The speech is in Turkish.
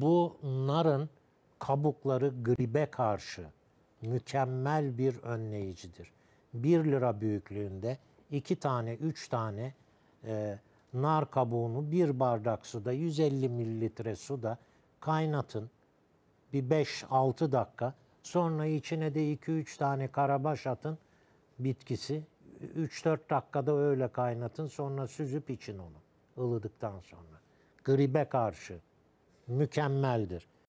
bu narın kabukları gribe karşı mükemmel bir önleyicidir. 1 lira büyüklüğünde 2 tane, 3 tane e, nar kabuğunu bir bardak suda 150 mililitre suda kaynatın. Bir 5-6 dakika. Sonra içine de 2-3 tane karabaş atın bitkisi. 3-4 dakikada öyle kaynatın. Sonra süzüp için onu ılıdıktan sonra. Gribe karşı mükemmeldir.